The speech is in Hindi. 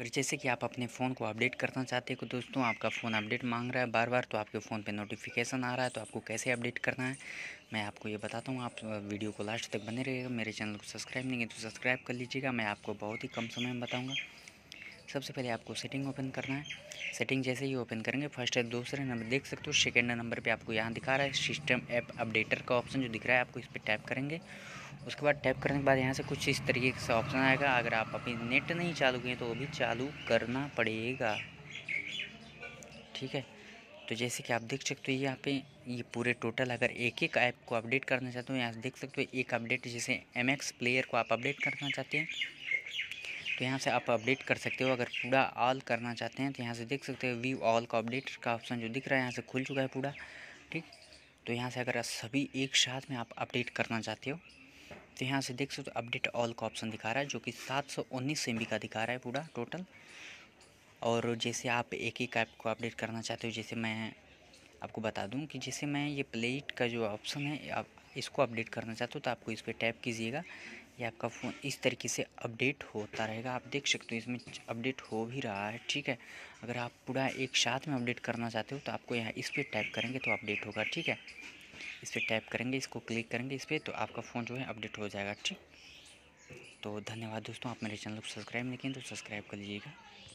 अगर जैसे कि आप अपने फ़ोन को अपडेट करना चाहते हो तो दोस्तों आपका फ़ोन अपडेट मांग रहा है बार बार तो आपके फ़ोन पे नोटिफिकेशन आ रहा है तो आपको कैसे अपडेट करना है मैं आपको ये बताता हूँ आप वीडियो को लास्ट तक बने रहिएगा मेरे चैनल को सब्सक्राइब नहीं है तो सब्सक्राइब कर लीजिएगा मैं आपको बहुत ही कम समय में बताऊँगा सबसे पहले आपको सेटिंग ओपन करना है सेटिंग जैसे ही ओपन करेंगे फर्स्ट ऐप दूसरे नंबर देख सकते हो सेकेंड नंबर पे आपको यहाँ दिखा रहा है सिस्टम ऐप अपडेटर का ऑप्शन जो दिख रहा है आपको इस पर टैप करेंगे उसके बाद टैप करने के बाद यहाँ से कुछ इस तरीके से ऑप्शन आएगा अगर आप अपनी नेट नहीं चालू किए तो वो भी चालू करना पड़ेगा ठीक है तो जैसे कि आप देख सकते हो यहाँ पे ये पूरे टोटल अगर एक एक ऐप को अपडेट करना चाहते हो यहाँ से देख सकते हो एक अपडेट जैसे एम एक्स प्लेयर को आप अपडेट करना चाहते हैं तो यहाँ से आप अपडेट कर सकते हो अगर पूरा ऑल करना चाहते हैं तो यहाँ से देख सकते हो व्यू ऑल का अपडेट का ऑप्शन जो दिख रहा है यहाँ से खुल चुका है पूरा ठीक तो यहाँ से अगर सभी एक साथ में आप अपडेट करना चाहते हो तो यहाँ से देख सकते हो अपडेट ऑल का ऑप्शन दिखा रहा है जो कि सात सौ उन्नीस एम बी का दिखा रहा है पूरा टोटल और जैसे आप एक एक ऐप को अपडेट करना चाहते हो जैसे मैं आपको बता दूं कि जैसे मैं ये प्लेट का जो ऑप्शन है आप इसको अपडेट करना चाहते हो तो आपको इस पर टैप कीजिएगा ये आपका फ़ोन इस तरीके से अपडेट होता रहेगा आप देख सकते हो इसमें अपडेट हो भी रहा है ठीक है अगर आप पूरा एक साथ में अपडेट करना चाहते हो तो आपको यहाँ इस पर टाइप करेंगे तो अपडेट होगा ठीक है इस पर टाइप करेंगे इसको क्लिक करेंगे इस पर तो आपका फ़ोन जो है अपडेट हो जाएगा ठीक तो धन्यवाद दोस्तों आप मेरे चैनल को सब्सक्राइब नहीं किए तो सब्सक्राइब कर लीजिएगा